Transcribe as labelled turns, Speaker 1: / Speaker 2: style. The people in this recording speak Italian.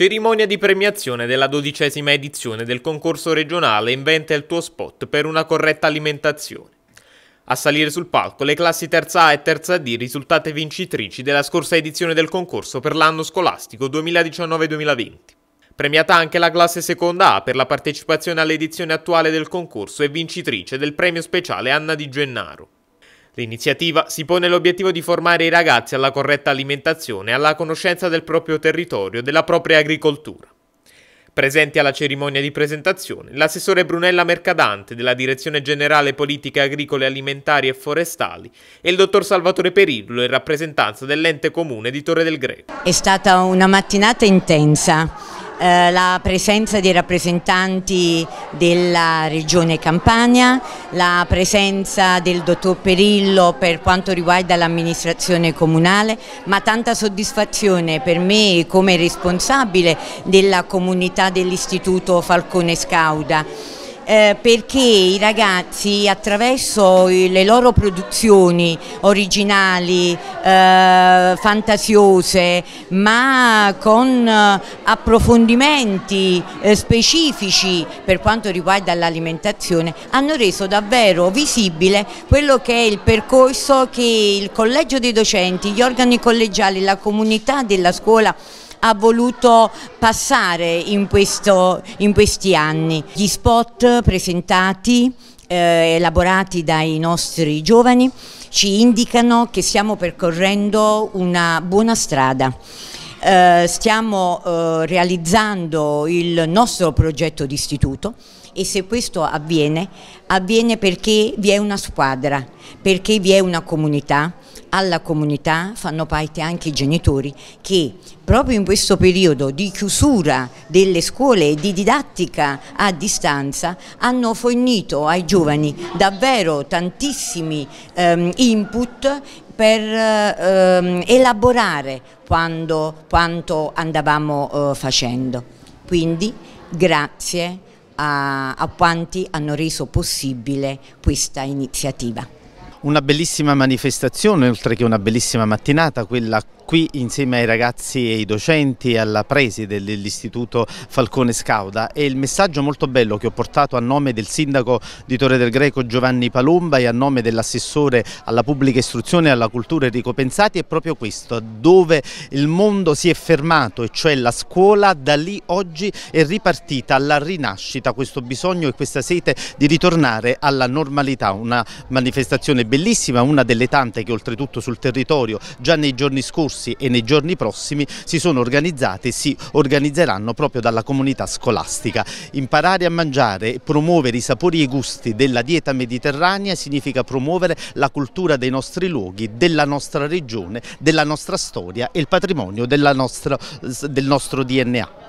Speaker 1: Cerimonia di premiazione della dodicesima edizione del concorso regionale Inventa il tuo spot per una corretta alimentazione. A salire sul palco le classi terza A e terza D risultate vincitrici della scorsa edizione del concorso per l'anno scolastico 2019-2020. Premiata anche la classe seconda A per la partecipazione all'edizione attuale del concorso e vincitrice del premio speciale Anna Di Gennaro. L'iniziativa si pone l'obiettivo di formare i ragazzi alla corretta alimentazione e alla conoscenza del proprio territorio e della propria agricoltura. Presenti alla cerimonia di presentazione l'assessore Brunella Mercadante della Direzione Generale Politiche Agricole Alimentari e Forestali e il dottor Salvatore Perillo in rappresentanza dell'ente comune di Torre del Greco.
Speaker 2: È stata una mattinata intensa eh, la presenza dei rappresentanti della regione Campania, la presenza del dottor Perillo per quanto riguarda l'amministrazione comunale, ma tanta soddisfazione per me come responsabile della comunità dell'Istituto Falcone Scauda eh, perché i ragazzi attraverso le loro produzioni originali, eh, fantasiose, ma con eh, approfondimenti eh, specifici per quanto riguarda l'alimentazione, hanno reso davvero visibile quello che è il percorso che il collegio dei docenti, gli organi collegiali, la comunità della scuola ha voluto passare in, questo, in questi anni. Gli spot presentati, eh, elaborati dai nostri giovani, ci indicano che stiamo percorrendo una buona strada. Eh, stiamo eh, realizzando il nostro progetto di istituto e se questo avviene, avviene perché vi è una squadra, perché vi è una comunità, alla comunità fanno parte anche i genitori che proprio in questo periodo di chiusura delle scuole e di didattica a distanza hanno fornito ai giovani davvero tantissimi ehm, input per ehm, elaborare quando, quanto andavamo eh, facendo. Quindi grazie a, a quanti hanno reso possibile questa iniziativa
Speaker 3: una bellissima manifestazione, oltre che una bellissima mattinata, quella qui insieme ai ragazzi e ai docenti e alla preside dell'Istituto Falcone Scauda e il messaggio molto bello che ho portato a nome del sindaco di Torre del Greco Giovanni Palomba e a nome dell'assessore alla pubblica istruzione e alla cultura Enrico Pensati è proprio questo, dove il mondo si è fermato e cioè la scuola, da lì oggi è ripartita alla rinascita, questo bisogno e questa sete di ritornare alla normalità, una manifestazione bellissima, una delle tante che oltretutto sul territorio già nei giorni scorsi e nei giorni prossimi si sono organizzate e si organizzeranno proprio dalla comunità scolastica. Imparare a mangiare e promuovere i sapori e i gusti della dieta mediterranea significa promuovere la cultura dei nostri luoghi, della nostra regione, della nostra storia e il patrimonio nostra, del nostro DNA.